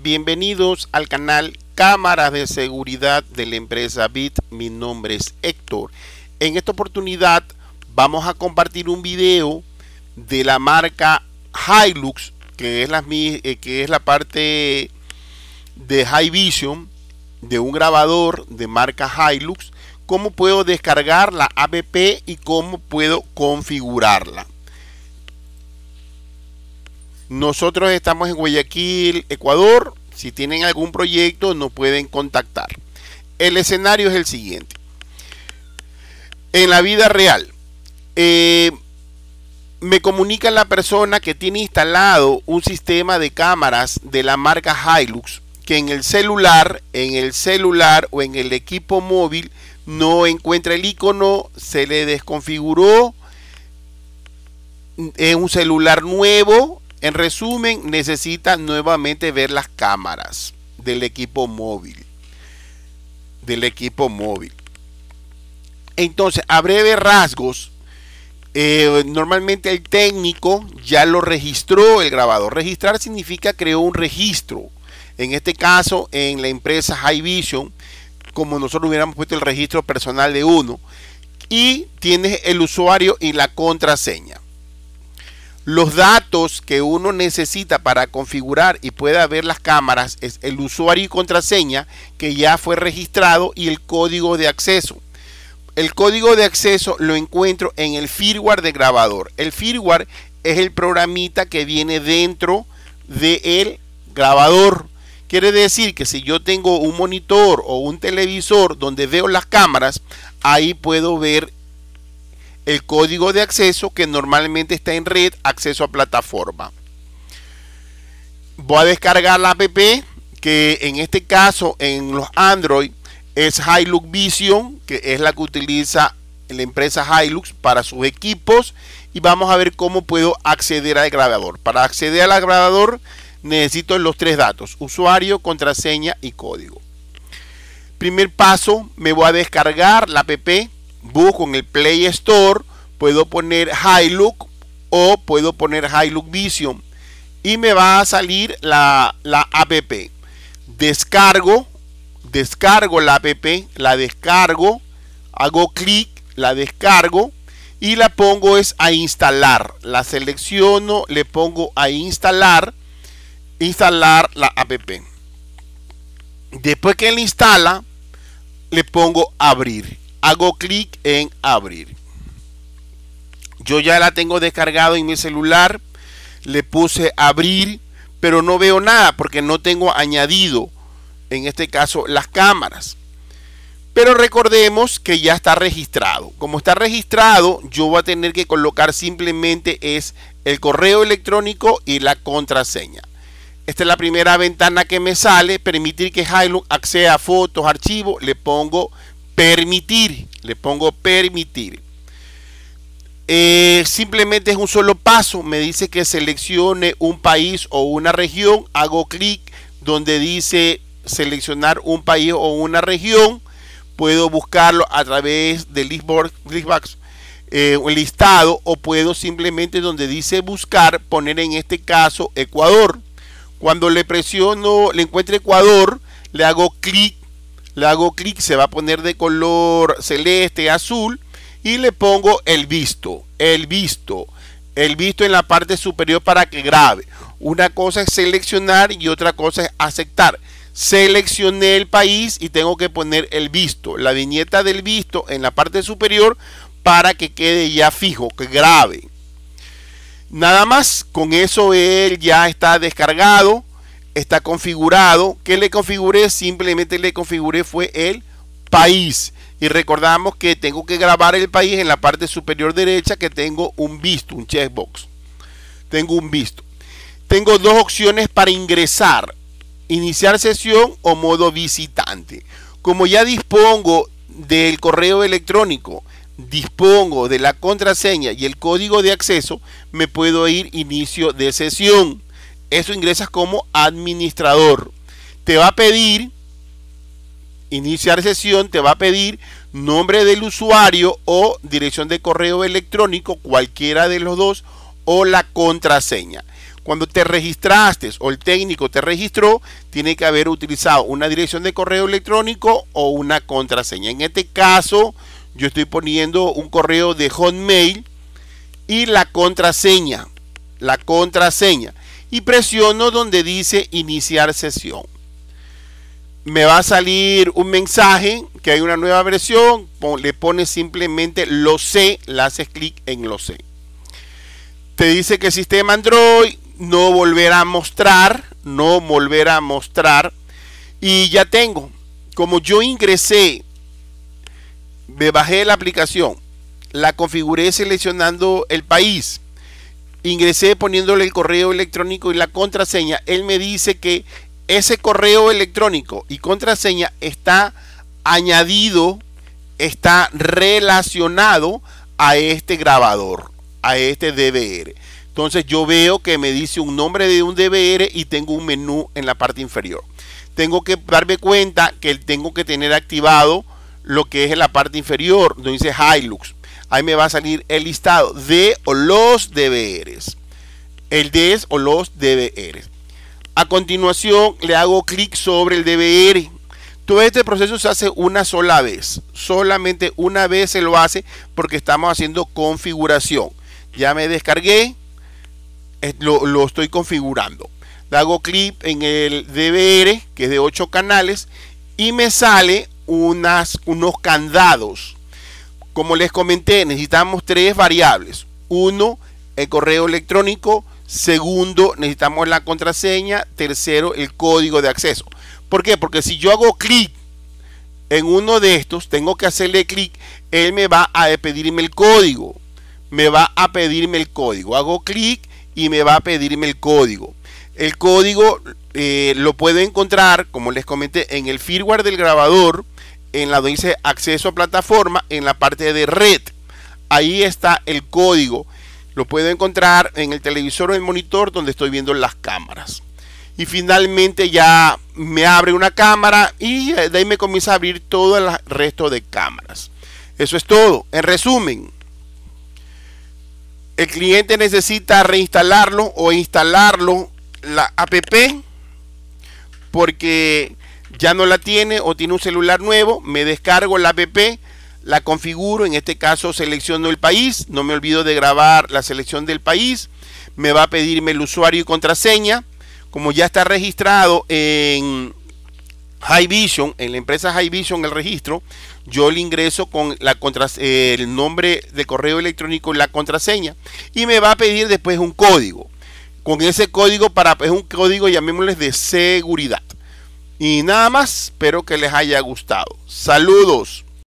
Bienvenidos al canal Cámaras de Seguridad de la empresa BIT. Mi nombre es Héctor. En esta oportunidad vamos a compartir un video de la marca Hilux, que es la, eh, que es la parte de High Vision, de un grabador de marca Hilux, cómo puedo descargar la app y cómo puedo configurarla. Nosotros estamos en Guayaquil, Ecuador. Si tienen algún proyecto, nos pueden contactar. El escenario es el siguiente. En la vida real, eh, me comunica la persona que tiene instalado un sistema de cámaras de la marca Hilux que en el celular, en el celular o en el equipo móvil no encuentra el icono, se le desconfiguró, es un celular nuevo, en resumen, necesita nuevamente ver las cámaras del equipo móvil. Del equipo móvil. Entonces, a breves rasgos, eh, normalmente el técnico ya lo registró el grabador. Registrar significa creó un registro. En este caso, en la empresa High Vision, como nosotros hubiéramos puesto el registro personal de uno, y tienes el usuario y la contraseña. Los datos que uno necesita para configurar y pueda ver las cámaras es el usuario y contraseña que ya fue registrado y el código de acceso. El código de acceso lo encuentro en el firmware de grabador. El firmware es el programita que viene dentro del el grabador. Quiere decir que si yo tengo un monitor o un televisor donde veo las cámaras, ahí puedo ver el código de acceso que normalmente está en red, acceso a plataforma. Voy a descargar la app que en este caso en los Android es Hilux Vision, que es la que utiliza la empresa Hilux para sus equipos y vamos a ver cómo puedo acceder al grabador. Para acceder al grabador necesito los tres datos, usuario, contraseña y código. Primer paso, me voy a descargar la app busco en el Play Store, puedo poner Look o puedo poner Look Vision y me va a salir la, la app. Descargo, descargo la app, la descargo, hago clic, la descargo y la pongo es a instalar. La selecciono, le pongo a instalar, instalar la app. Después que la instala, le pongo abrir hago clic en abrir. Yo ya la tengo descargado en mi celular, le puse abrir, pero no veo nada porque no tengo añadido, en este caso, las cámaras. Pero recordemos que ya está registrado. Como está registrado, yo voy a tener que colocar simplemente es el correo electrónico y la contraseña. Esta es la primera ventana que me sale, permitir que Hilux acceda a fotos, archivos, le pongo permitir, le pongo permitir. Eh, simplemente es un solo paso, me dice que seleccione un país o una región, hago clic donde dice seleccionar un país o una región, puedo buscarlo a través de Listbox, eh, listado o puedo simplemente donde dice buscar poner en este caso Ecuador. Cuando le presiono, le encuentro Ecuador, le hago clic le hago clic, se va a poner de color celeste, azul y le pongo el visto, el visto, el visto en la parte superior para que grabe. Una cosa es seleccionar y otra cosa es aceptar. Seleccioné el país y tengo que poner el visto, la viñeta del visto en la parte superior para que quede ya fijo, que grabe. Nada más, con eso él ya está descargado está configurado. ¿Qué le configuré? Simplemente le configuré fue el país. Y recordamos que tengo que grabar el país en la parte superior derecha que tengo un visto, un checkbox. Tengo un visto. Tengo dos opciones para ingresar. Iniciar sesión o modo visitante. Como ya dispongo del correo electrónico, dispongo de la contraseña y el código de acceso, me puedo ir inicio de sesión eso ingresas como administrador. Te va a pedir, iniciar sesión, te va a pedir nombre del usuario o dirección de correo electrónico, cualquiera de los dos, o la contraseña. Cuando te registraste o el técnico te registró, tiene que haber utilizado una dirección de correo electrónico o una contraseña. En este caso, yo estoy poniendo un correo de Hotmail y la contraseña. La contraseña y presiono donde dice iniciar sesión. Me va a salir un mensaje que hay una nueva versión, le pones simplemente lo sé, le haces clic en lo sé. Te dice que sistema Android no volverá a mostrar, no volverá a mostrar. Y ya tengo, como yo ingresé, me bajé la aplicación, la configuré seleccionando el país ingresé poniéndole el correo electrónico y la contraseña, él me dice que ese correo electrónico y contraseña está añadido, está relacionado a este grabador, a este DVR. Entonces yo veo que me dice un nombre de un DVR y tengo un menú en la parte inferior. Tengo que darme cuenta que tengo que tener activado lo que es en la parte inferior, donde dice Hilux ahí me va a salir el listado de o los deberes. El de o los deberes. A continuación le hago clic sobre el DBR. Todo este proceso se hace una sola vez. Solamente una vez se lo hace porque estamos haciendo configuración. Ya me descargué. Lo, estoy configurando. Le hago clic en el DBR, que es de 8 canales, y me sale unas, unos candados como les comenté, necesitamos tres variables. Uno, el correo electrónico. Segundo, necesitamos la contraseña. Tercero, el código de acceso. ¿Por qué? Porque si yo hago clic en uno de estos, tengo que hacerle clic, él me va a pedirme el código. Me va a pedirme el código. Hago clic y me va a pedirme el código. El código eh, lo puedo encontrar, como les comenté, en el firmware del grabador en la donde dice acceso a plataforma, en la parte de red. Ahí está el código. Lo puedo encontrar en el televisor o en el monitor donde estoy viendo las cámaras. Y finalmente ya me abre una cámara y eh, de ahí me comienza a abrir todo el resto de cámaras. Eso es todo. En resumen, el cliente necesita reinstalarlo o instalarlo la app porque ya no la tiene o tiene un celular nuevo, me descargo la app, la configuro, en este caso selecciono el país, no me olvido de grabar la selección del país, me va a pedirme el usuario y contraseña, como ya está registrado en High Vision, en la empresa High Vision el registro, yo le ingreso con la eh, el nombre de correo electrónico y la contraseña y me va a pedir después un código. Con ese código para es un código llamémosles de seguridad. Y nada más, espero que les haya gustado. Saludos.